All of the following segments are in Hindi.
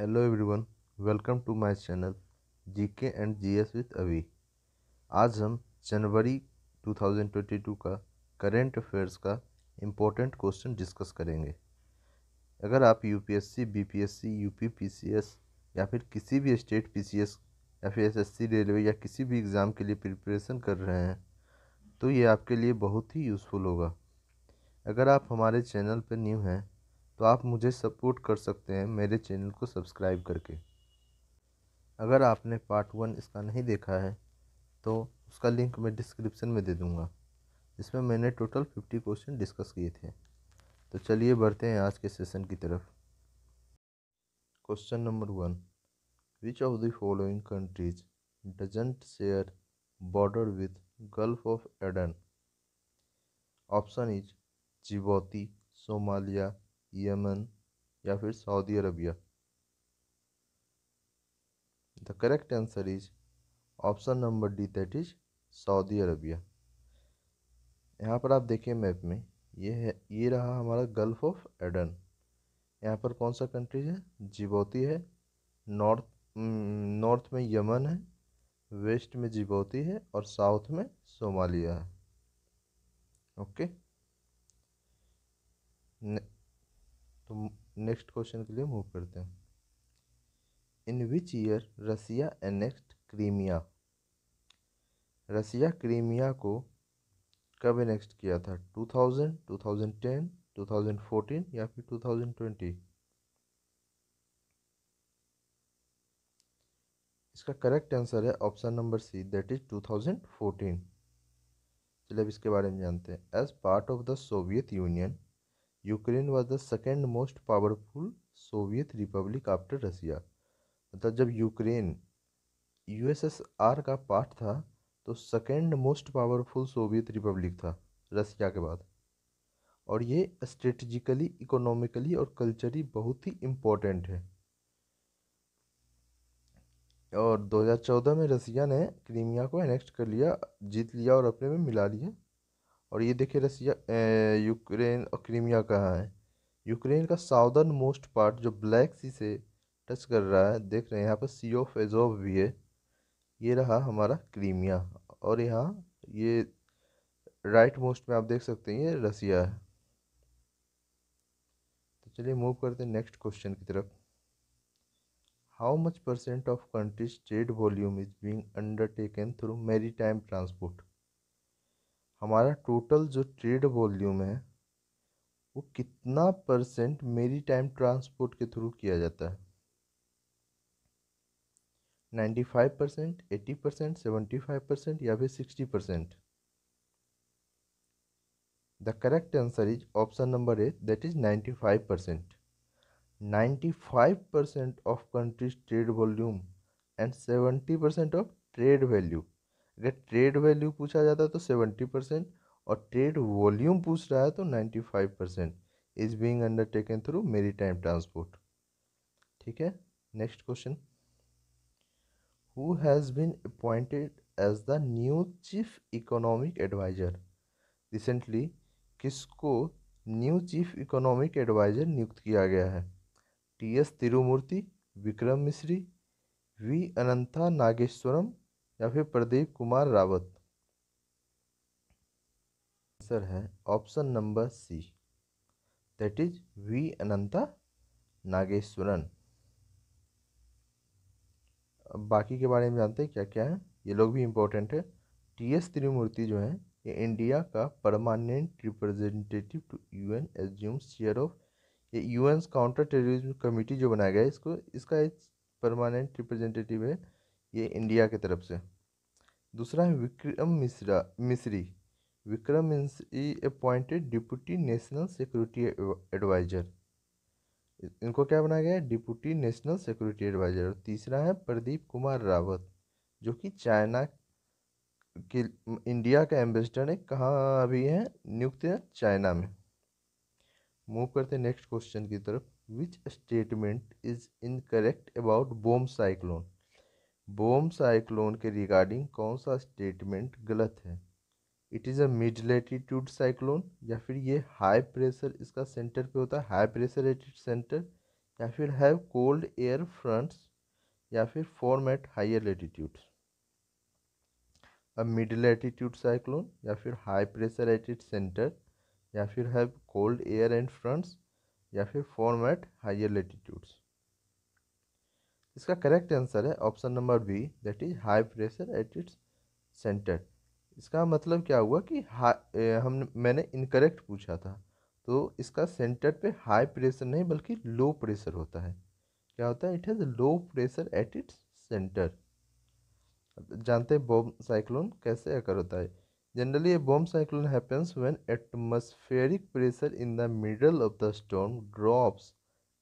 Hello everyone welcome to my channel GK and GS with अभी आज हम जनवरी 2022 का करेंट अफेयर्स का इम्पोर्टेंट क्वेश्चन डिस्कस करेंगे अगर आप यूपीएससी बीपीएससी यूपी पीसीएस या फिर किसी भी स्टेट पीसीएस या फिर एस रेलवे या किसी भी एग्ज़ाम के लिए प्रिपरेशन कर रहे हैं तो ये आपके लिए बहुत ही यूज़फुल होगा अगर आप हमारे चैनल पर न्यू हैं तो आप मुझे सपोर्ट कर सकते हैं मेरे चैनल को सब्सक्राइब करके अगर आपने पार्ट वन इसका नहीं देखा है तो उसका लिंक मैं डिस्क्रिप्शन में दे दूँगा जिसमें मैंने टोटल फिफ्टी क्वेश्चन डिस्कस किए थे तो चलिए बढ़ते हैं आज के सेशन की तरफ question number one which of the following countries doesn't share border with Gulf of Aden option is Djibouti Somalia Yemen या फिर Saudi Arabia the correct answer is option number D that is Saudi Arabia यहाँ पर आप देखिए मैप में ये है ये रहा हमारा गल्फ ऑफ एडन यहाँ पर कौन सा कंट्री है जिबौती है नॉर्थ नॉर्थ mm, में यमन है वेस्ट में जिबौती है और साउथ में सोमालिया है ओके तो नेक्स्ट क्वेश्चन के लिए मूव करते हैं in which year Russia annexed Crimea Russia Crimea को कब एनेक्स्ट किया था two thousand two thousand fourteen या फिर टू थाउजेंड ट्वेंटी इसका करेक्ट आंसर है option number C that is two thousand fourteen चलिए अब इसके बारे में जानते हैं as part of the Soviet Union Ukraine was the second most powerful Soviet republic after Russia मतलब जब यूक्रेन यूएसएसआर का पार्ट था तो second most powerful Soviet republic था रसिया के बाद और ये स्ट्रेटजिकली इकोनॉमिकली और कल्चरली बहुत ही इम्पोर्टेंट है और 2014 में रसिया ने क्रीमिया को एनेक्ट कर लिया जीत लिया और अपने में मिला लिया और ये देखिए रसिया यूक्रेन और क्रीमिया कहाँ है यूक्रेन का साउदर्न मोस्ट पार्ट जो ब्लैक सी से टच कर रहा है देख रहे हैं यहाँ पर सी ऑफ एजोव भी है ये रहा हमारा क्रीमिया और यहाँ ये राइट मोस्ट में आप देख सकते हैं ये रसिया है तो चलिए मूव करते हैं नेक्स्ट क्वेश्चन की तरफ how much percent of countries trade volume is being undertaken through maritime transport हमारा टोटल जो ट्रेड वॉल्यूम है वो कितना परसेंट मेरी टाइम ट्रांसपोर्ट के थ्रू किया जाता है ninety five percent eighty percent seventy five percent या फिर sixty percent the correct answer is option number A that is ninety five percent ninety five percent of countries trade volume and seventy percent of trade value अगर ट्रेड वैल्यू पूछा जाता है तो सेवेंटी परसेंट और ट्रेड वॉल्यूम पूछ रहा है तो ninety five percent is being undertaken through maritime transport ठीक है next question who has been appointed as the new chief economic adviser recently किसको न्यू चीफ इकोनॉमिक एडवाइज़र नियुक्त किया गया है टी एस तिरुमूर्ति विक्रम मिश्री वी अनंता नागेश्वरम या फिर प्रदीप कुमार रावत आंसर है option number C that is V Anantha Nageswaran अब बाकी के बारे में जानते हैं क्या क्या है ये लोग भी इम्पोर्टेंट है टी एस त्रिमूर्ति जो है ये इंडिया का permanent representative to U N assume chair of ये U N counter terrorism committee जो बनाया गया है इसको इसका एक परमानेंट रिप्रेजेंटेटिव है ये इंडिया की तरफ से दूसरा है Vikram Mishra Misri Vikram Misri appointed deputy national security adviser इनको क्या बनाया गया है डिप्टी नेशनल सिक्योरिटी एडवाइज़र और तीसरा है प्रदीप कुमार रावत जो कि चाइना के इंडिया का एम्बेसडर है कहाँ अभी है नियुक्त है चाइना में मूव करते नेक्स्ट क्वेश्चन की तरफ which statement is incorrect about bomb cyclone bomb cyclone के रिगार्डिंग कौन सा स्टेटमेंट गलत है it is a mid latitude cyclone या फिर ये हाई प्रेशर इसका सेंटर पे होता है हाई प्रेशर एटिट सेंटर या फिर हैव कोल्ड एयर फ्रंट्स या फिर form at higher latitude a mid latitude cyclone या फिर हाई प्रेशर एटिट सेंटर या फिर have cold air and fronts या फिर फॉर्म एट हाइयर लेटीट्यूड्स इसका करेक्ट आंसर है option number B that is high pressure at its centre इसका मतलब क्या हुआ कि हाई हम मैंने इनकरेक्ट पूछा था तो इसका सेंटर पे हाई प्रेशर नहीं बल्कि लो प्रेशर होता है क्या होता है it has low pressure at its centre जानते हैं बॉम साइक्लोन कैसे अकर होता है जनरली ये bomb cyclone happens when atmospheric pressure in the middle of the storm drops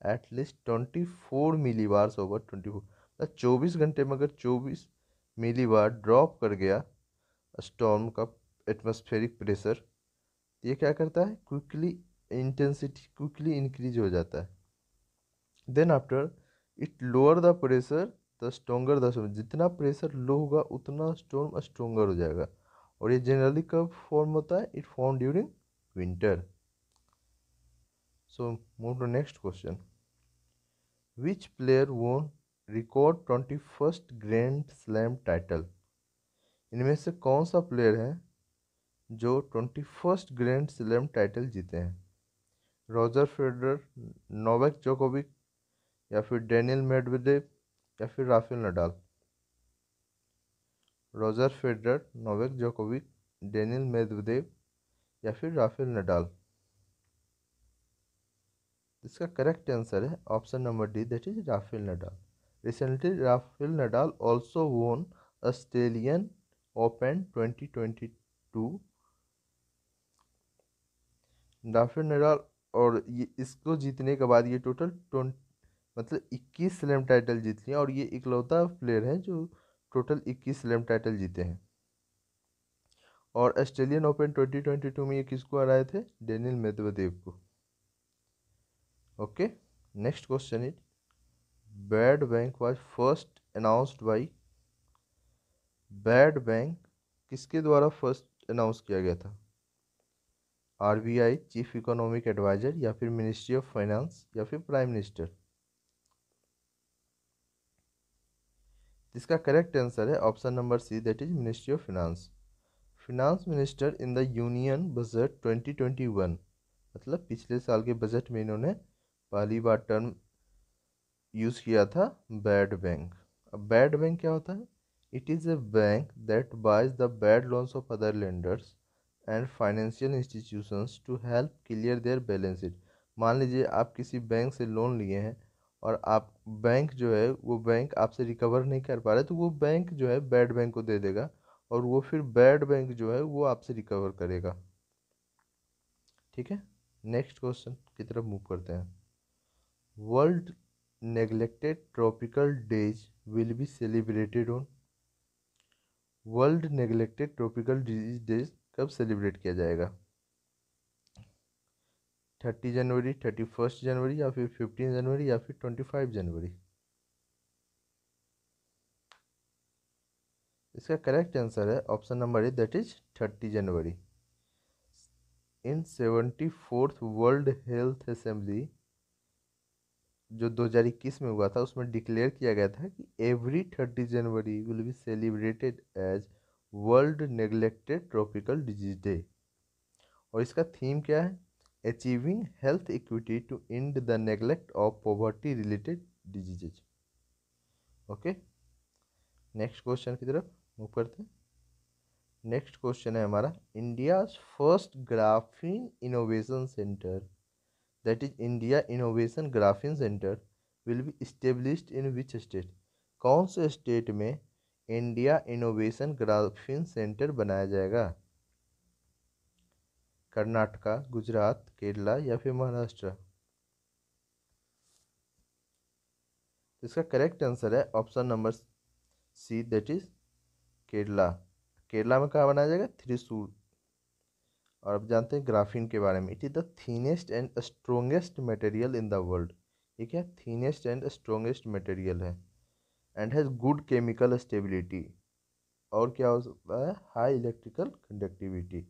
at least twenty four millibars over twenty four मतलब चौबीस घंटे में अगर चौबीस मिली बार ड्रॉप कर गया स्टॉर्म का एटमॉस्फेरिक प्रेशर तो ये क्या करता है क्विकली इंटेंसिटी क्विकली इंक्रीज हो जाता है then after it lower the pressure the stronger the storm जितना प्रेशर लो होगा उतना स्टॉर्म स्ट्रोंगर हो जाएगा और ये जनरली कब फॉर्म होता है it form during winter so move to next question Which player won record twenty first grand slam title इनमें से कौन सा प्लेयर है जो twenty first grand slam title जीते हैं रॉजर फेडर नोवेक जोकोविक या फिर डैनियल मेडवेदेव या फिर Rafael Nadal Roger Federer Novak Djokovic Daniel Medvedev या फिर राफेल नडाल इसका करेक्ट आंसर है option number D that is Rafael Nadal recently Rafael Nadal also won Australian Open 2022 Rafael Nadal और ये इसको जीतने के बाद ये टोटल मतलब इक्कीस स्लैम टाइटल जीत लिया और ये इकलौता प्लेयर है जो टोटल इक्कीस स्लैम टाइटल जीते हैं और Australian Open twenty twenty two में ये किसको हराए थे डेनियल मेदवदेव को okay next question is bad bank was first announced by bad bank किसके द्वारा फर्स्ट अनाउंस किया गया था आरबीआई चीफ इकोनॉमिक एडवाइजर या फिर मिनिस्ट्री ऑफ फाइनेंस या फिर प्राइम मिनिस्टर इसका करेक्ट आंसर है option number C that is ministry of finance finance minister in the union budget 2021 मतलब पिछले साल के बजट में इन्होंने पहली बार टर्म यूज़ किया था बैड बैंक अब बैड बैंक क्या होता है it is a bank that buys the bad loans of other lenders and financial institutions to help clear their balance sheet मान लीजिए आप किसी बैंक से लोन लिए हैं और आप बैंक जो है वो बैंक आपसे रिकवर नहीं कर पा रहे तो वो बैंक जो है बैड बैंक को दे देगा और वो फिर बैड बैंक जो है वो आपसे रिकवर करेगा ठीक है नेक्स्ट क्वेश्चन की तरफ मूव करते हैं world Neglected tropical days will be celebrated on world neglected tropical disease days कब सेलिब्रेट किया जाएगा थर्टी जनवरी थर्टी फर्स्ट जनवरी या फिर फिफ्टीन जनवरी या फिर ट्वेंटी फाइव जनवरी इसका करेक्ट आंसर है option number A that is thirty January in seventy fourth world health assembly जो 2021 में हुआ था उसमें डिक्लेयर किया गया था कि every thirty January will be celebrated as world neglected tropical disease day और इसका थीम क्या है achieving health equity to end the neglect of poverty related diseases okay next question की तरफ मूव करते हैं नेक्स्ट क्वेश्चन है हमारा India's first graphene innovation centre that is India innovation graphene centre will be established in which state कौन से स्टेट में इंडिया इनोवेशन ग्राफिन सेंटर बनाया जाएगा कर्नाटका गुजरात केरला या फिर महाराष्ट्र तो इसका करेक्ट आंसर है option number C that is Kerala Kerala में कहाँ बनाया जाएगा थ्रिसूर और आप जानते हैं ग्राफीन के बारे में it is the thinnest and strongest material in the world ये क्या थीनेस्ट एंड स्ट्रोंगेस्ट मटेरियल है and has good chemical stability और क्या हो सकता है high electrical conductivity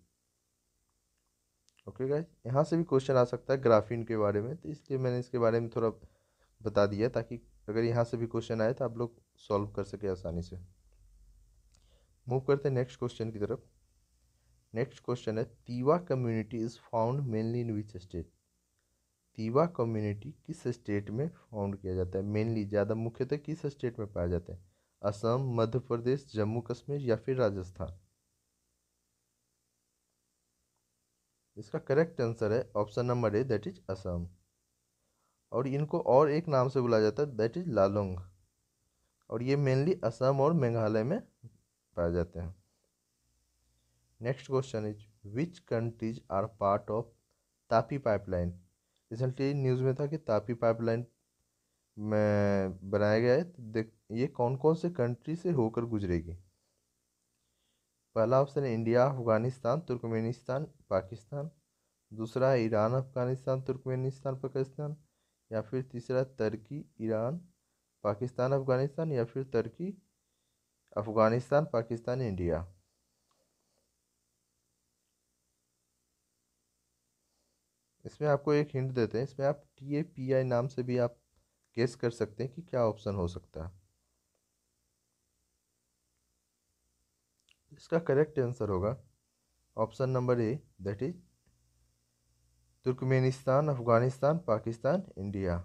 okay guys यहाँ से भी क्वेश्चन आ सकता है ग्राफीन के बारे में तो इसलिए मैंने इसके बारे में थोड़ा बता दिया ताकि अगर यहाँ से भी क्वेश्चन आए तो आप लोग सॉल्व कर सके आसानी से मूव करते हैं नेक्स्ट क्वेश्चन की तरफ नेक्स्ट क्वेश्चन है Tiwa community is found mainly in which state Tiwa community किस स्टेट में फाउंड किया जाता है मेनली ज़्यादा मुख्यतः किस स्टेट में पाया जाता है असम मध्य प्रदेश जम्मू कश्मीर या फिर राजस्थान इसका करेक्ट आंसर है option number A that is Assam और इनको और एक नाम से बुलाया जाता है दैट इज लालोंग और ये मेनली असम और मेघालय में पाए जाते हैं next question is which countries are part of TAPI pipeline recently news में था कि तापी पाइपलाइन में बनाया गया है तो देख ये कौन कौन से कंट्री से होकर गुजरेगी पहला ऑप्शन है इंडिया अफगानिस्तान तुर्कमेनिस्तान पाकिस्तान दूसरा है ईरान अफगानिस्तान तुर्कमेनिस्तान पाकिस्तान या फिर तीसरा तर्की ईरान पाकिस्तान अफगानिस्तान या फिर तर्की अफगानिस्तान पाकिस्तान इंडिया इसमें आपको एक हिंट देते हैं इसमें आप टी ए पी आई नाम से भी आप गेस कर सकते हैं कि क्या ऑप्शन हो सकता है इसका करेक्ट आंसर होगा option number A that is Turkmenistan Afghanistan Pakistan India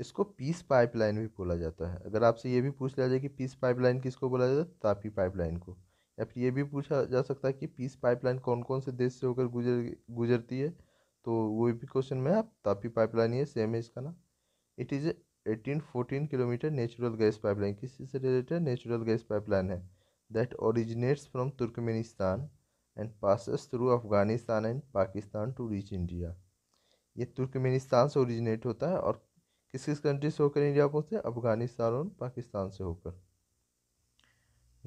इसको पीस पाइपलाइन भी बोला जाता है अगर आपसे ये भी पूछ लिया जाए कि पीस पाइपलाइन किसको बोला जाता है तापी पाइपलाइन को या फिर ये भी पूछा जा सकता है कि पीस पाइपलाइन कौन कौन से देश से होकर गुजर गुजरती है तो वो भी क्वेश्चन में आप तापी पाइपलाइन ये सेम है इसका ना it is eighteen fourteen kilometre natural gas pipeline किसी से रिलेटेड नेचुरल गैस पाइपलाइन है that originates from Turkmenistan and passes through Afghanistan and Pakistan to reach India ये तुर्कमेनिस्तान से ओरिजिनेट होता है और किस किस कंट्री से होकर इंडिया पहुँचते हैं अफगानिस्तान और पाकिस्तान से होकर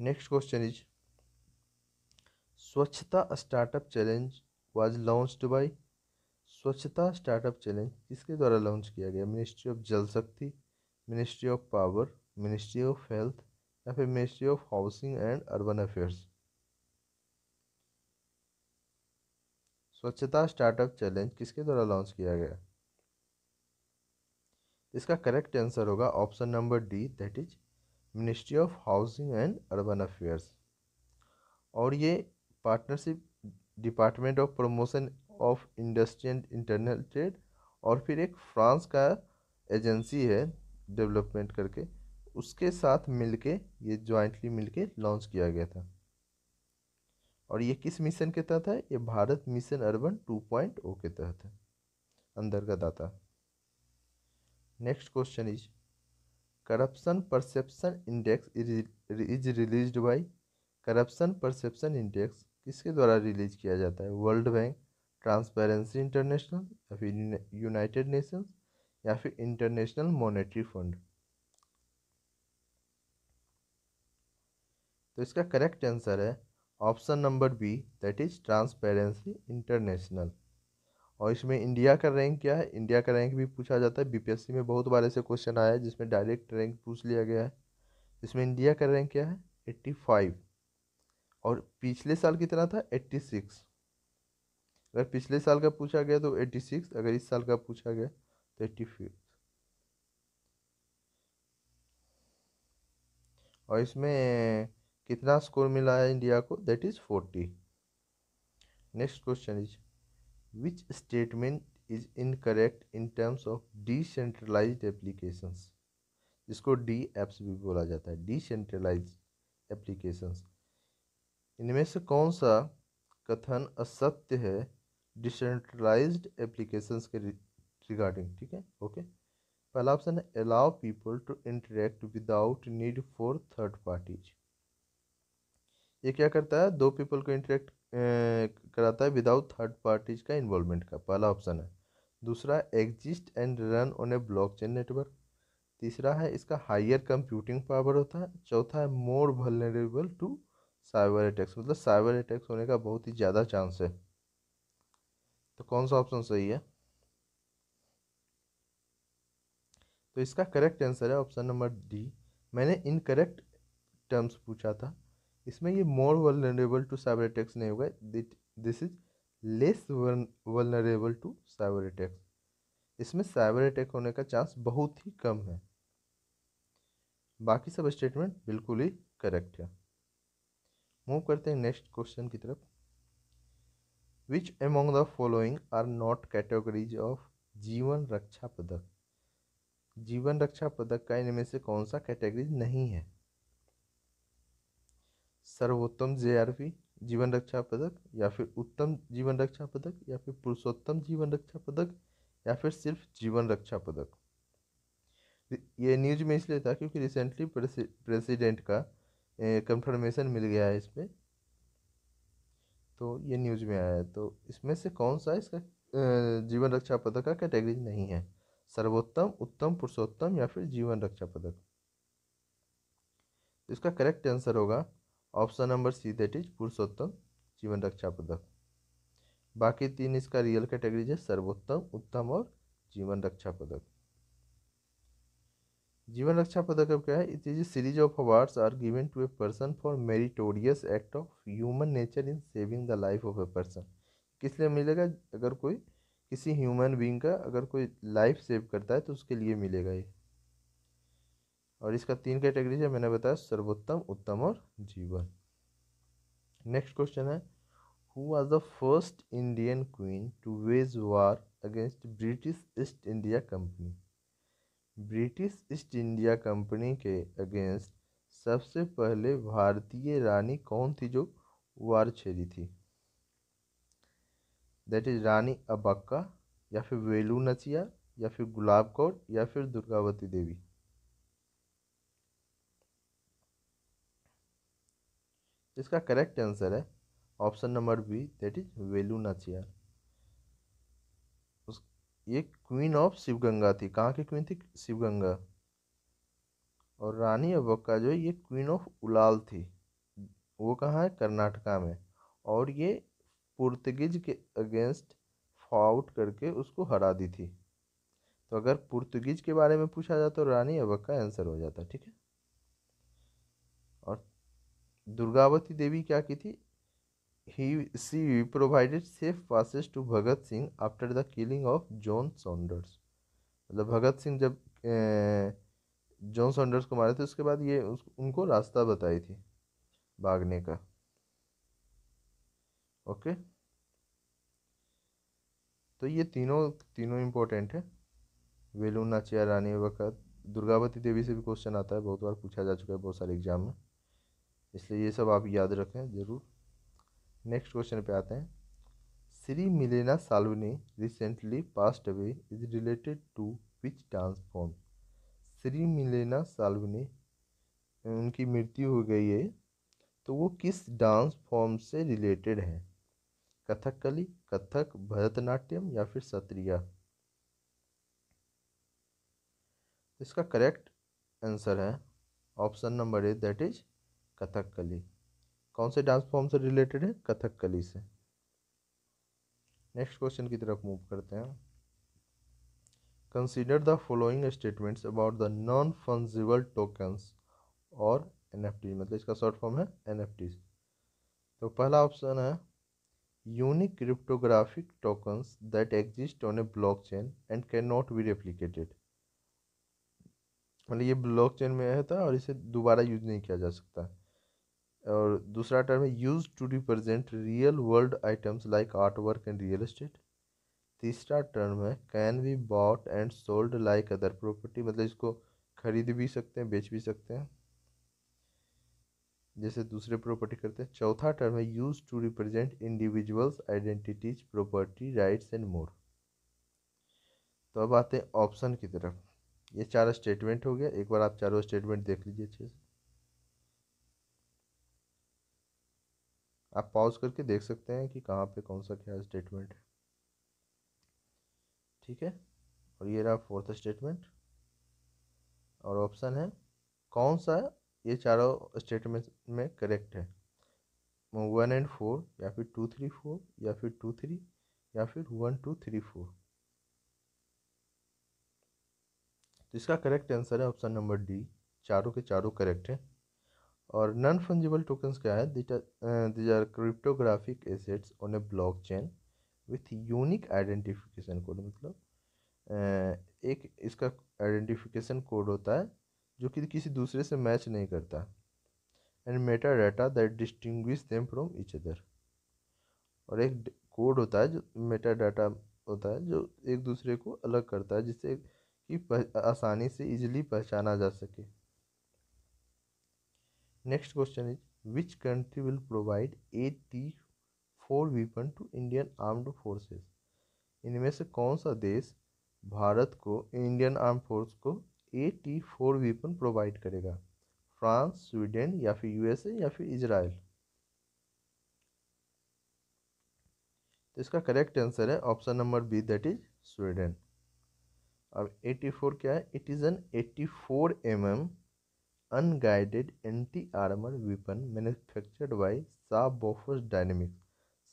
next question is Swachhata startup challenge was launched by Swachhata startup challenge किसके द्वारा लॉन्च किया गया ministry of Jal Shakti ministry of power ministry of health या फिर ministry of housing and urban affairs Swachhata startup challenge किसके द्वारा लॉन्च किया गया इसका करेक्ट आंसर होगा option number D that is ministry of housing and urban affairs और ये partnership department of promotion of industry and internal trade और फिर एक फ्रांस का एजेंसी है डेवलपमेंट करके उसके साथ मिलके ये जॉइंटली मिलके लॉन्च किया गया था और ये किस मिशन के तहत है ये Bharat mission urban two point O के तहत है अंतर्गत आता next question is corruption perception index is release by corruption perception index किसके द्वारा रिलीज किया जाता है वर्ल्ड बैंक ट्रांसपेरेंसी इंटरनेशनल या फिर यूनाइटेड नेशंस या फिर इंटरनेशनल मॉनेटरी फंड तो इसका करेक्ट आंसर है option number B that is transparency international और इसमें इंडिया का रैंक क्या है इंडिया का रैंक भी पूछा जाता है बीपीएससी में बहुत बार ऐसे क्वेश्चन आया है जिसमें डायरेक्ट रैंक पूछ लिया गया है इसमें इंडिया का रैंक क्या है एट्टी फाइव और पिछले साल कितना था एट्टी सिक्स अगर पिछले साल का पूछा गया तो एट्टी सिक्स अगर इस साल का पूछा गया तो एट्टी फिफ्थ और इसमें कितना स्कोर मिला है इंडिया को that is forty next question is which statement is incorrect in terms of decentralize applications जिसको डी एप्स भी बोला जाता है डिसेंट्रलाइज एप्लीकेशंस इनमें से कौन सा कथन असत्य है डिसेंट्रलाइज्ड एप्लीकेशंस के रिगार्डिंग ठीक है ओके पहला ऑप्शन है allow people to interact without need for third parties ये क्या करता है दो पीपल को इंटरेक्ट कराता है विदाउट थर्ड पार्टीज का इन्वॉल्वमेंट का पहला ऑप्शन है दूसरा exist and run on a blockchain network तीसरा है इसका हाइयर कंप्यूटिंग पावर होता है चौथा है more vulnerable to cyber attacks मतलब साइबर अटैक्स होने का बहुत ही ज़्यादा चांस है तो कौन सा ऑप्शन सही है तो इसका करेक्ट आंसर है ऑप्शन नंबर डी मैंने इनकरेक्ट टर्म्स पूछा था इसमें ये more vulnerable to cyber attacks नहीं होगा this is less vulnerable to cyber attacks इसमें साइबर अटैक होने का चांस बहुत ही कम है बाकी सब स्टेटमेंट बिल्कुल ही करेक्ट है मूव करते हैं नेक्स्ट क्वेश्चन की तरफ which among the following are not categories of Jeevan Raksha पदक जीवन रक्षा पदक का इनमें से कौन सा कैटेगरी नहीं है सर्वोत्तम पी जीवन रक्षा पदक या फिर उत्तम जीवन रक्षा पदक या फिर पुरुषोत्तम जीवन रक्षा पदक या फिर सिर्फ जीवन रक्षा पदक ये न्यूज में इसलिए था क्योंकि रिसेंटली प्रेसिडेंट का कंफर्मेशन मिल गया है इस पर तो ये न्यूज़ में आया है तो इसमें से कौन सा इसका जीवन रक्षा पदक का कैटेगरी नहीं है सर्वोत्तम उत्तम पुरुषोत्तम या फिर जीवन रक्षा पदक तो इसका करेक्ट आंसर होगा option number C that is Purushottam Jeevan Raksha पदक बाकी तीन इसका रियल कैटेगरीज है सर्वोत्तम उत्तम और जीवन रक्षा पदक जीवन रक्षा पदक अब क्या है it is series of awards are given to a person for meritorious act of human nature in saving the life of a person किस लिए मिलेगा अगर कोई किसी ह्यूमन बींग का अगर कोई लाइफ सेव करता है तो उसके लिए मिलेगा ये और इसका तीन कैटेगरी है मैंने बताया सर्वोत्तम उत्तम और जीवन नेक्स्ट क्वेश्चन है who was the first Indian queen to wage war against British East India Company British East India Company के अगेंस्ट सबसे पहले भारतीय रानी कौन थी जो वार छेड़ी थी दैट इज रानी अबक्का या फिर वेलू नचिया या फिर गुलाब कौर या फिर दुर्गावती देवी इसका करेक्ट आंसर है option number B that is Velu Nachiyar ये क्वीन ऑफ शिवगंगा थी कहाँ की क्वीन थी शिवगंगा और रानी अबक्का का जो है ये क्वीन ऑफ उलाल थी वो कहाँ है कर्नाटका में और ये पुर्तगीज के अगेंस्ट फॉउट करके उसको हरा दी थी तो अगर पुर्तगीज के बारे में पूछा जाए तो रानी अबक का आंसर हो जाता ठीक है और दुर्गावती देवी क्या की थी he she provided safe passes to Bhagat Singh after the killing of John Saunders मतलब भगत सिंह जब जॉन सॉन्डर्स को मारे थे उसके बाद ये उस, उनको रास्ता बताई थी भागने का ओके तो ये तीनों तीनों इम्पोर्टेंट है वेलू नाचिया रानी वक़्त दुर्गावती देवी से भी क्वेश्चन आता है बहुत बार पूछा जा चुका है बहुत सारे एग्जाम में इसलिए ये सब आप याद रखें ज़रूर नेक्स्ट क्वेश्चन पे आते हैं Shri Milena Salvini recently passed away is related to which dance form Shri Milena Salvini उनकी मृत्यु हो गई है तो वो किस डांस फॉर्म से रिलेटेड है कथकली कथक भरतनाट्यम या फिर सत्रिया इसका करेक्ट आंसर है option number A that is Kathakali कौन से डांस फॉर्म से रिलेटेड है कथकली से नेक्स्ट क्वेश्चन की तरफ मूव करते हैं consider the following statements about the non fungible tokens और एन मतलब इसका शॉर्ट फॉर्म है एन तो पहला ऑप्शन है unique cryptographic tokens that exist on a block chain and can not be replicated मतलब ये चेन में है था और इसे दोबारा यूज नहीं किया जा सकता है और दूसरा टर्म है use to represent real world items like art work and real estate तीसरा टर्म है can be bought and sold like other property मतलब इसको खरीद भी सकते हैं बेच भी सकते हैं जैसे दूसरे प्रॉपर्टी करते हैं चौथा टर्म है use to represent individuals identities property rights and more तो अब आते हैं ऑप्शन की तरफ ये चार स्टेटमेंट हो गया एक बार आप चारों स्टेटमेंट देख लीजिए अच्छे से आप पॉज करके देख सकते हैं कि कहाँ पे कौन सा क्या स्टेटमेंट है ठीक है और ये रहा फोर्थ स्टेटमेंट और ऑप्शन है कौन सा ये चारों स्टेटमेंट में करेक्ट है वन एंड फोर या फिर टू थ्री फोर या फिर टू थ्री या फिर वन टू थ्री फोर तो इसका करेक्ट आंसर है ऑप्शन नंबर डी चारों के चारों करेक्ट हैं और नॉन फंजिबल टोकन्स क्या है these are cryptographic assets on a block chain with unique identification code मतलब uh, एक इसका आइडेंटिफिकेशन कोड होता है जो कि किसी दूसरे से मैच नहीं करता and meta data that distinguish them from each other और एक कोड होता है जो मेटा डाटा होता है जो एक दूसरे को अलग करता है जिससे कि आसानी से इजीली पहचाना जा सके next is which country will provide a T four weapon to Indian armed forces इनमें से कौन सा देश भारत को इंडियन आर्म फोर्स को फोर वीपन प्रोवाइड करेगा फ्रांस स्वीडन या फिर यूएसए या फिर इजराइल तो इसका करेक्ट आंसर है option number B that is Sweden अब फोर क्या है it is an A T four M M unguided anti armor weapon manufactured by Subwoofers Dynamics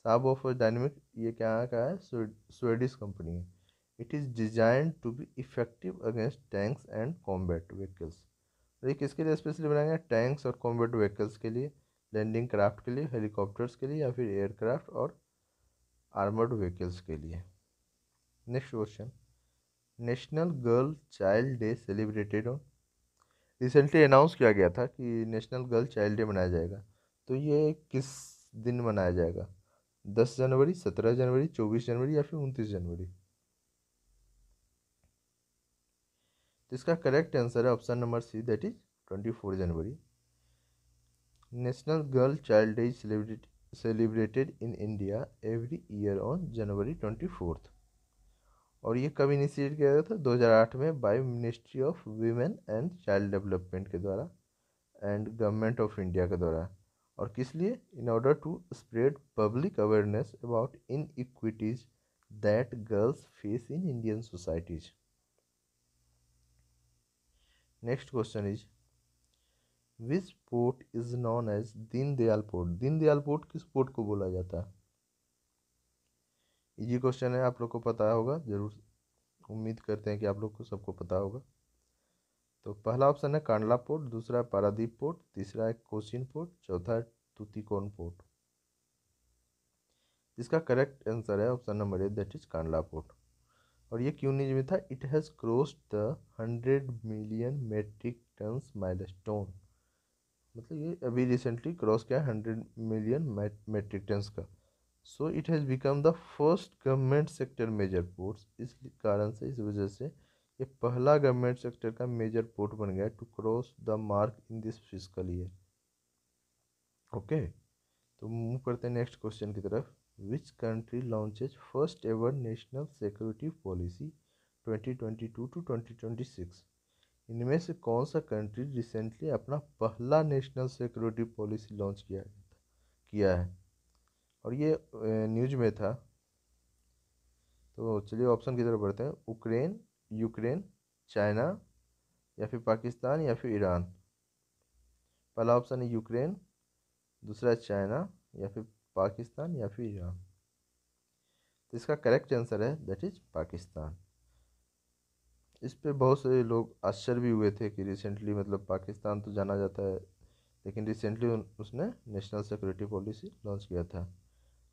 Subwoofers Dynamics ये क्या का है स्वेडिश कंपनी है it is design to be effective against tanks and combat vehicles ये किसके लिए स्पेशली बनाया टैंक्स और कॉम्बैट व्हीकल्स के लिए लैंडिंग क्राफ्ट के लिए हेलीकॉप्टर्स के लिए या फिर एयरक्राफ्ट और आर्मर्ड व्हीकल्स के लिए next question national girl child day celebrated on recently announce किया गया था कि नेशनल गर्ल चाइल्ड डे मनाया जाएगा तो ये किस दिन मनाया जाएगा दस जनवरी सत्रह जनवरी चौबीस जनवरी या फिर उनतीस जनवरी तो इसका करेक्ट आंसर है option number C that is twenty four January national girl child day celebrated in India every year on January twenty fourth और ये कब इनिशिएट किया गया था 2008 में by ministry of women and child development के द्वारा एंड गवर्नमेंट ऑफ इंडिया के द्वारा और किस लिए in order to spread public awareness about inequities that girls face in Indian societies next question is which port is known as Deendayal port Deendayal port किस पोर्ट को बोला जाता है इजी क्वेश्चन है आप लोग को पता होगा ज़रूर उम्मीद करते हैं कि आप लोग को सबको पता होगा तो पहला ऑप्शन है कांडला पोर्ट दूसरा है पारादीप पोर्ट तीसरा है कोसिन पोर्ट चौथा है तुतिकोन पोर्ट इसका करेक्ट आंसर है option number A that is Kandla port और ये क्यों नहीं में था it has cross the hundred million metric tons mile मतलब ये अभी रिसेंटली क्रॉस किया है हंड्रेड मिलियन मेट्रिक टन्स का so it has become the first government sector major ports इस कारण से इस वजह से ये पहला गवर्नमेंट सेक्टर का मेजर पोर्ट बन गया to cross the mark in this physical year okay तो मूव करते हैं नेक्स्ट क्वेश्चन की तरफ which country launches first ever national security policy twenty twenty two six इनमें से कौन सा कंट्री रिसेंटली अपना पहला नेशनल सिक्योरिटी पॉलिसी लॉन्च किया किया है और ये न्यूज में था तो चलिए ऑप्शन की तरफ बढ़ते हैं यूक्रेन यूक्रेन चाइना या फिर पाकिस्तान या फिर ईरान पहला ऑप्शन है यूक्रेन दूसरा चाइना या फिर पाकिस्तान या फिर ईरान तो इसका करेक्ट आंसर है दैट इज़ पाकिस्तान इस पे बहुत से लोग आश्चर्य भी हुए थे कि रिसेंटली मतलब पाकिस्तान तो जाना जाता है लेकिन रिसेंटली उसने नेशनल सिक्योरिटी पॉलिसी लॉन्च किया था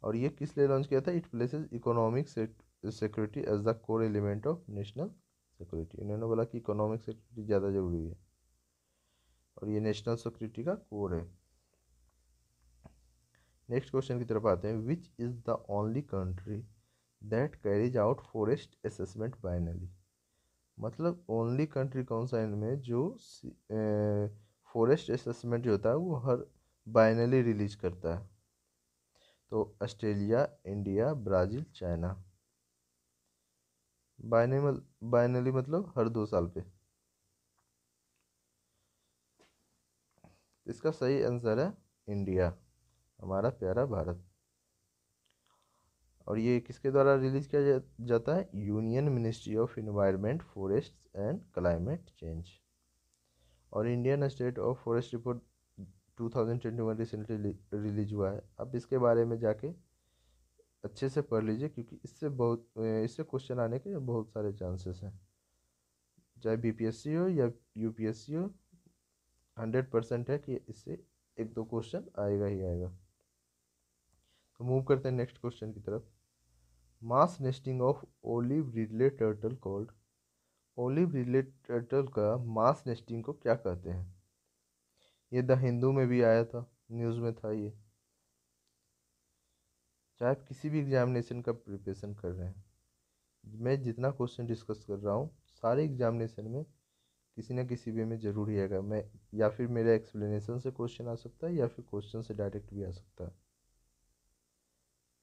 और ये किस लिए लॉन्च किया था it places economic security as the core element of national security इन्होंने बोला कि इकोनॉमिक सिक्योरिटी ज़्यादा ज़रूरी है और ये नेशनल सिक्योरिटी का कोर है नेक्स्ट क्वेश्चन की तरफ आते हैं which is the only country that carries out forest assessment biennially मतलब ओनली कंट्री कौन सा इनमें जो फॉरेस्ट असेसमेंट जो होता है वो हर बाइनली रिलीज करता है तो Australia India Brazil China biennially मतलब हर दो साल पे इसका सही आंसर है इंडिया हमारा प्यारा भारत और ये किसके द्वारा रिलीज किया जाता है union ministry of environment forest and climate change और Indian state of forest report two thousand twenty one recently release हुआ है आप इसके बारे में जाके अच्छे से पढ़ लीजिए क्योंकि इससे बहुत इससे क्वेश्चन आने के बहुत सारे चांसेस हैं चाहे बीपीएससी हो या यूपीएससी हो हंड्रेड परसेंट है कि इससे एक दो क्वेश्चन आएगा ही आएगा तो मूव करते हैं नेक्स्ट क्वेश्चन की तरफ mass nesting of olive ridley turtle called olive ridley turtle का मास नेस्टिंग को क्या कहते हैं ये द हिंदू में भी आया था न्यूज़ में था ये चाहे आप किसी भी एग्जामिनेशन का प्रिपरेशन कर रहे हैं मैं जितना क्वेश्चन डिस्कस कर रहा हूँ सारे एग्जामिनेशन में किसी ना किसी वे में ज़रूर ही आएगा मैं या फिर मेरे एक्सप्लेनेशन से क्वेश्चन आ सकता है या फिर क्वेश्चन से डायरेक्ट भी आ सकता है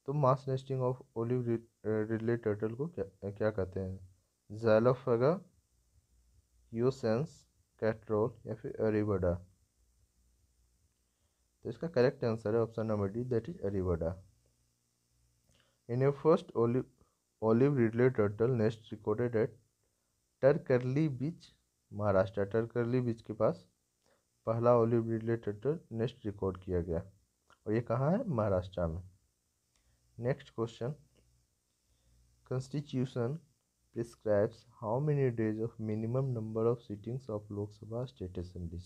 तो mass nesting of olive ridley turtle को क्या क्या कहते हैं जैलोफेगा योसेंस कैट्रोल या फिर अरिबडा तो इसका करेक्ट आंसर है option number D that is arribada in a first olive ridley turtle nest recorded at Tarkarli beach Maharashtra Tarkarli beach के पास पहला olive ridley turtle nest record किया गया और ये कहाँ है महाराष्ट्र में next question constitution prescribes how many days of minimum number of sittings of Lok Sabha state assembly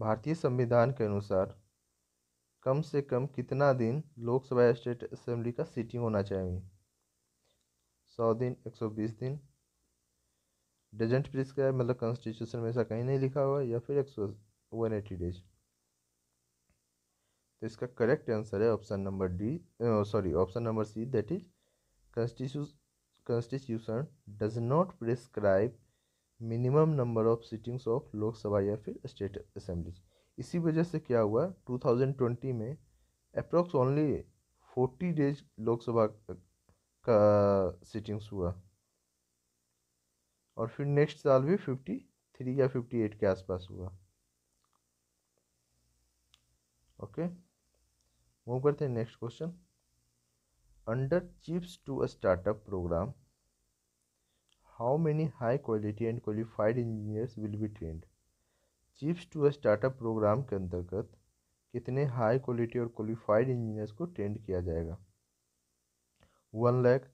भारतीय संविधान के अनुसार कम से कम कितना दिन लोकसभा स्टेट असेंबली का सीटिंग होना चाहिए सौ दिन एक सौ बीस दिन डजेंट प्रिस्क्राइब मतलब कॉन्स्टिट्यूशन में ऐसा कहीं नहीं लिखा हुआ या फिर एक सौ वन एटी डेज तो इसका करेक्ट आंसर है option number D sorry option number C that is constitution does not prescribe minimum number of sittings of Lok Sabha या फिर स्टेट असेंबली इसी वजह से क्या हुआ 2020 में approx only forty days Lok Sabha का सीटिंग्स हुआ और फिर नेक्स्ट साल भी फिफ्टी थ्री या फिफ्टी एट के आसपास हुआ ओके मूव करते हैं next question under chips to startup program how many high quality and qualified engineers will be trained chips to startup program के अंतर्गत कितने हाई क्वालिटी और क्वालिफाइड इंजीनियर्स को ट्रेंड किया जाएगा वन लैख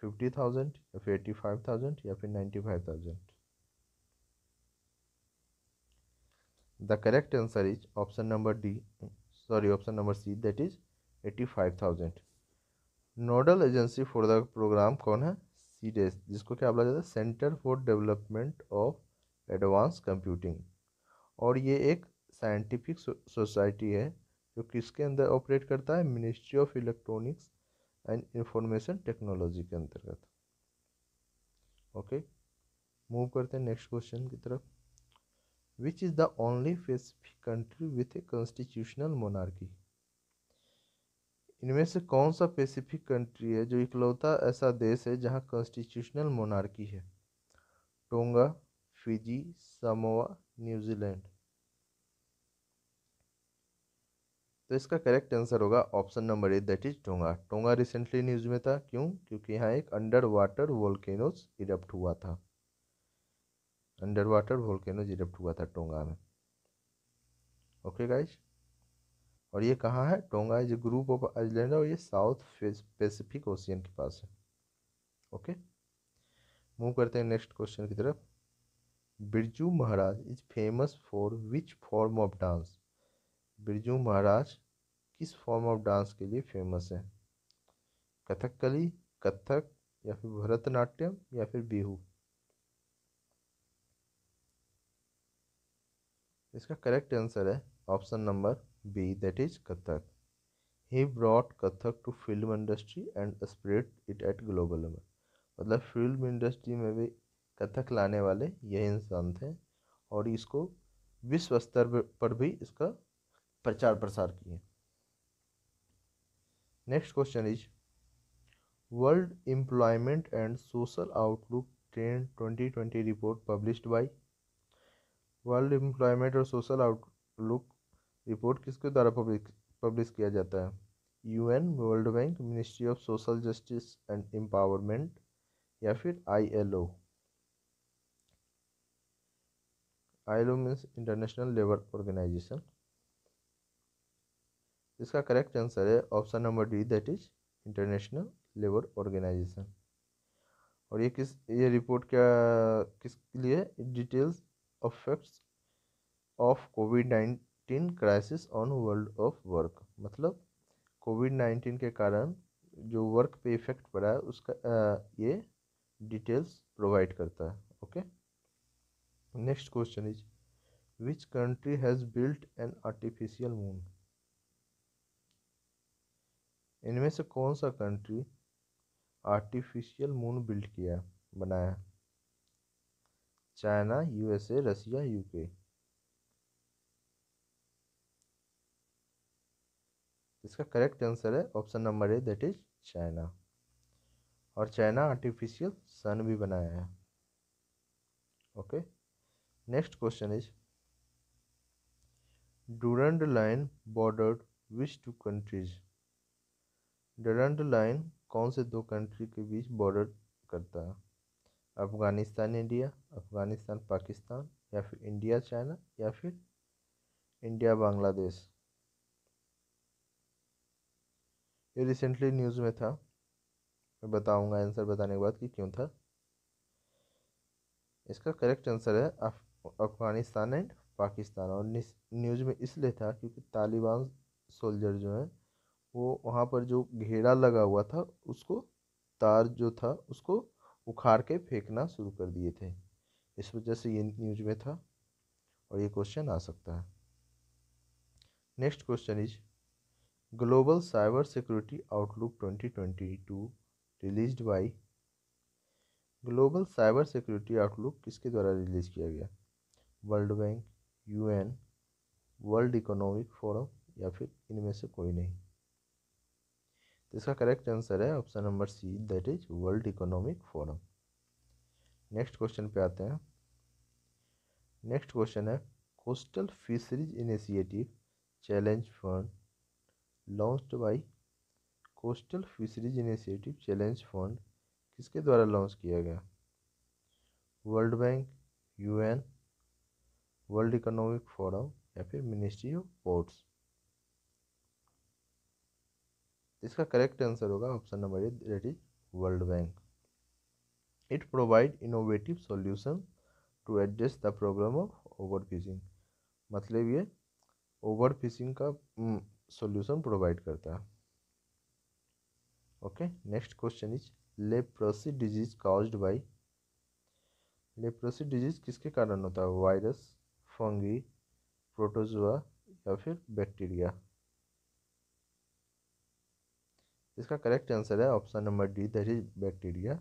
फिफ्टी थाउजेंड या फिर एट्टी फाइव थाउजेंड या फिर ninety five thousand the correct answer is option number D sorry option number C that is eighty five thousand nodal agency for the program कौन है सीडेस जिसको क्या बोला जाता है centre for development of advance computing और ये एक साइंटिफिक सोसाइटी है जो किसके अंदर ऑपरेट करता है ministry of electronics and information technology के अंतर्गत ओके मूव करते हैं नेक्स्ट क्वेश्चन की तरफ which is the only Pacific country with a constitutional monarchy इनमें से कौन सा पैसिफिक कंट्री है जो इकलौता ऐसा देश है जहां कॉन्स्टिट्यूशनल मोनार्की है टोंगा फिजी सामोआ न्यूजीलैंड तो इसका करेक्ट आंसर होगा option number A that is Tonga Tonga recently news में था क्यों क्योंकि यहाँ एक अंडर वाटर वोल्केनोज इरप्ट हुआ था अंडर वाटर वोल्केनोज इरप्ट हुआ था टोंगा में ओके गाइज और ये कहाँ है Tonga is group of island और ये साउथ पैसिफिक ओशियन के पास है ओके मूव करते हैं नेक्स्ट क्वेश्चन की तरफ Birju Maharaj is famous for which form of dance Birju Maharaj किस फॉर्म ऑफ डांस के लिए फेमस है कथकली कथक या फिर भरतनाट्यम या फिर बिहू इसका करेक्ट आंसर है option number B that is Kathak. He brought Kathak to film industry and spread it at global level. मतलब फिल्म इंडस्ट्री में भी कथक लाने वाले यही इंसान थे और इसको विश्व स्तर पर भी इसका प्रचार प्रसार किए next question is World Employment and Social Outlook trend twenty twenty report published by World Employment और सोशल आउटलुक रिपोर्ट किसके द्वारा पब्लिश किया जाता है UN World Bank ministry of social justice and empowerment या फिर ILO ILO means international labour organisation इसका करेक्ट आंसर है option number D that is international labour organisation और ये किस ये रिपोर्ट क्या किस लिए details of facts of COVID nine nineteen crisis on world of work मतलब कोविड नाइन्टीन के कारण जो वर्क पे इफ़ेक्ट पड़ा है उसका आ, ये डिटेल्स प्रोवाइड करता है okay next question is which country has built an artificial moon इनमें से कौन सा कंट्री आर्टिफिशियल मून बिल्ड किया बनाया चाइना यूएसए रसिया यूके इसका करेक्ट आंसर है option number A that is China और चाइना आर्टिफिशियल सन भी बनाया है okay next question is Durand line bordered which two countries Durand line कौन से दो कंट्री के बीच बॉर्डर करता है अफगानिस्तान इंडिया अफगानिस्तान पाकिस्तान या फिर इंडिया चाइना या फिर इंडिया बांग्लादेश ये रिसेंटली न्यूज़ में था मैं बताऊंगा आंसर बताने के बाद कि क्यों था इसका करेक्ट आंसर है अफगानिस्तान एंड पाकिस्तान और न्यूज़ में इसलिए था क्योंकि तालिबान सोल्जर जो हैं वो वहाँ पर जो घेरा लगा हुआ था उसको तार जो था उसको उखाड़ के फेंकना शुरू कर दिए थे इस वजह से ये न्यूज में था और ये क्वेश्चन आ सकता है next question is global cyber security outlook 2022 released by global cyber security outlook किसके द्वारा रिलीज़ किया गया World Bank UN World Economic Forum या फिर इनमें से कोई नहीं तो इसका करेक्ट आंसर है option number C that is World Economic Forum next question पे आते हैं नेक्स्ट क्वेश्चन है coastal fisheries initiative challenge fund launched by coastal fisheries initiative challenge fund किसके द्वारा लॉन्च किया गया World Bank UN World Economic Forum या फिर मिनिस्ट्री ऑफ पोर्ट्स इसका करेक्ट आंसर होगा option number eight that is World Bank it provide innovative solution to address the problem of over fishing मतलब ये ओवर फिशिंग का हम्म, सोल्यूशन प्रोवाइड करता है okay next question is leprosy disease caused by leprosy disease किसके कारण होता है वायरस फंगी प्रोटोजुआ या फिर बैक्टीरिया इसका करेक्ट आंसर है option number D that is bacteria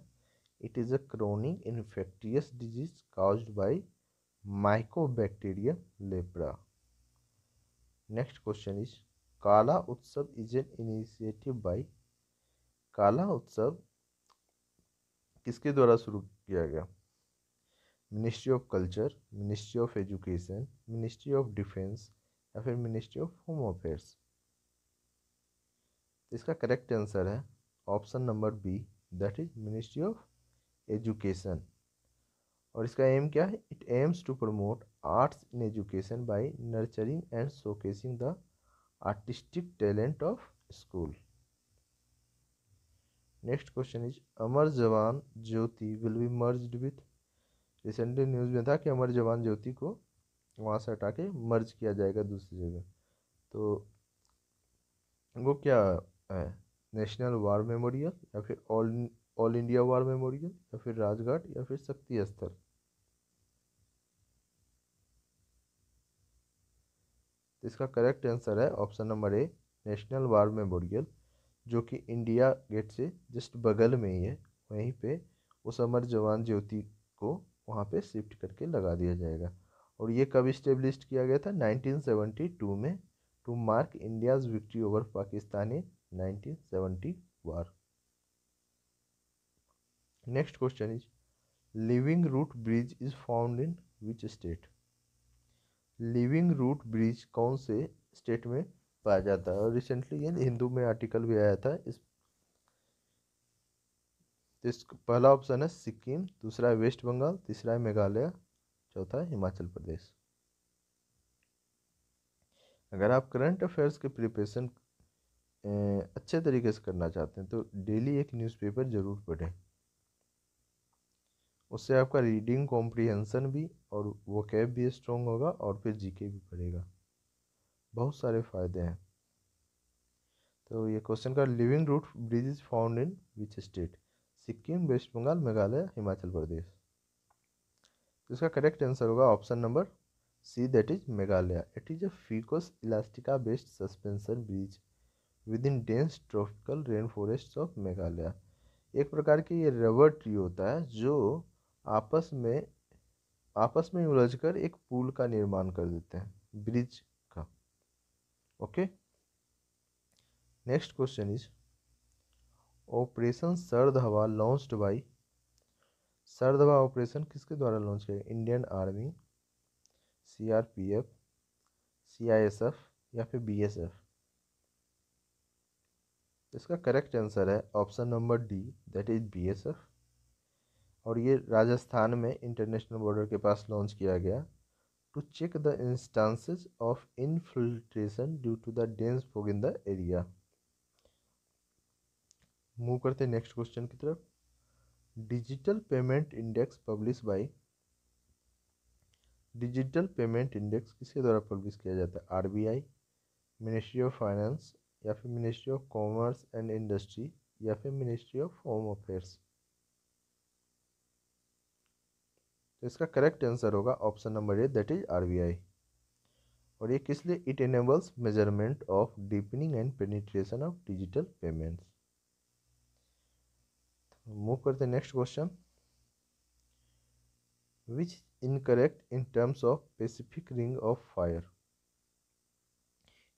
it is a chronic infectious disease caused by mycobacterium leprae next question is Kala Utsav is an initiative by काला उत्सव किसके द्वारा शुरू किया गया ministry of culture ministry of education ministry of defence या फिर मिनिस्ट्री ऑफ होम अफेयर्स इसका करेक्ट आंसर है option number B that is ministry of education और इसका एम क्या है it aims to promote arts in education by nurturing and showcasing the artistic talent of school next question is Amar Jawan Jyoti will be merged with recently news में था कि अमर जवान ज्योति को वहाँ से हटा के मर्ज किया जाएगा दूसरी जगह तो वो क्या है नेशनल वार मेमोरियल या फिर all all India war memorial या फिर राजघाट या फिर शक्ति स्थल इसका करेक्ट आंसर है option number A national war memorial जो कि इंडिया गेट से जस्ट बगल में ही है वहीं पे उस अमर जवान ज्योति को वहाँ पे शिफ्ट करके लगा दिया जाएगा और ये कब इस्टेब्लिश किया गया था 1972 में to mark India's victory over Pakistani 1970 war next question is living root bridge is found in which state living root bridge कौन से स्टेट में पाया जाता है और रिसेंटली ये हिंदू में आर्टिकल भी आया था इस तो पहला ऑप्शन है सिक्किम दूसरा है वेस्ट बंगाल तीसरा है मेघालय चौथा है हिमाचल प्रदेश अगर आप करंट अफेयर्स के प्रिपरेशन अच्छे तरीके से करना चाहते हैं तो डेली एक न्यूज़पेपर ज़रूर पढ़ें उससे आपका रीडिंग कॉम्प्रिहेंसन भी और वो कैब भी स्ट्रॉन्ग होगा और फिर जीके भी पड़ेगा बहुत सारे फ़ायदे हैं तो ये क्वेश्चन का living root bridge is found in which state Sikkim West Bengal Meghalaya Himachal Pradesh तो इसका करेक्ट आंसर होगा option number C that is Meghalaya it is a ficus elastica based suspension bridge within dense tropical rain forest of Meghalaya एक प्रकार की ये रबर ट्री होता है जो आपस में आपस में उलझकर एक पुल का निर्माण कर देते हैं ब्रिज का okay next question is operation Hawa launched by Hawa operation किसके द्वारा लॉन्च किया इंडियन आर्मी सीआरपीएफ सीआईएसएफ या फिर बीएसएफ इसका करेक्ट आंसर है option number D that is BSF और ये राजस्थान में इंटरनेशनल बॉर्डर के पास लॉन्च किया गया to check the instances of infiltration due to the dense fog in the area move करते नेक्स्ट क्वेश्चन की तरफ digital payment index publish by digital payment index किसके द्वारा पब्लिश किया जाता है आरबीआई मिनिस्ट्री ऑफ फाइनेंस या फिर ministry of commerce and industry या फिर मिनिस्ट्री ऑफ होम अफेयर्स तो इसका करेक्ट आंसर होगा option number A that is RBI और ये किस लिए it enables measurement of deepening and penetration of digital payments move करते हैं next question which incorrect in terms of Pacific ring of fire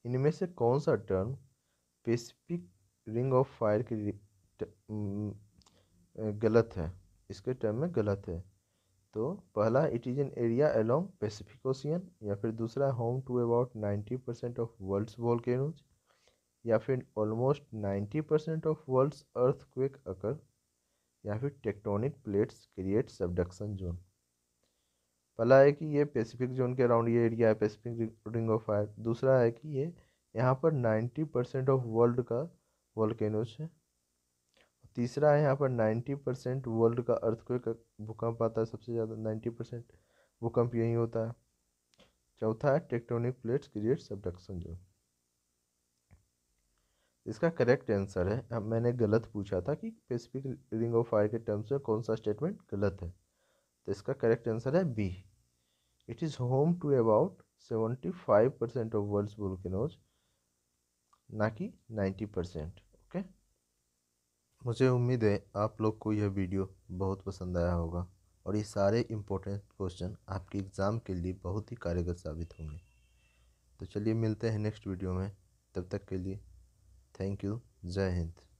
इनमें से कौन सा term Pacific ring of fire के mm, गलत है इसके टर्म में गलत है तो पहला it is an area along Pacific Ocean या फिर दूसरा home to about ninety percent of world's volcanoes या फिर almost ninety percent of world's earthquake occur या फिर tectonic plates create subduction zone पहला है कि ये पैसिफिक जोन के अराउंड ये एरिया है पैसिफिक रिंग ऑफ फायर दूसरा है कि ये यहाँ पर नाइन्टी परसेंट ऑफ वर्ल्ड का वॉल्केनोज है तीसरा है यहाँ पर नाइन्टी परसेंट वर्ल्ड का अर्थक्वेक भूकंप आता है सबसे ज़्यादा नाइन्टी परसेंट भूकंप यही होता है चौथा है tectonic plates create subduction zone इसका करेक्ट आंसर है अब मैंने गलत पूछा था कि पेसिफिक रिंग ऑफ फायर के टर्म्स में कौन सा स्टेटमेंट गलत है तो इसका करेक्ट आंसर है B it is home to about seventy five percent of world's volcanoes ना कि नाइन्टी परसेंट मुझे उम्मीद है आप लोग को यह वीडियो बहुत पसंद आया होगा और ये सारे इम्पोर्टेंट क्वेश्चन आपके एग्ज़ाम के लिए बहुत ही कारगर साबित होंगे तो चलिए मिलते हैं नेक्स्ट वीडियो में तब तक के लिए थैंक यू जय हिंद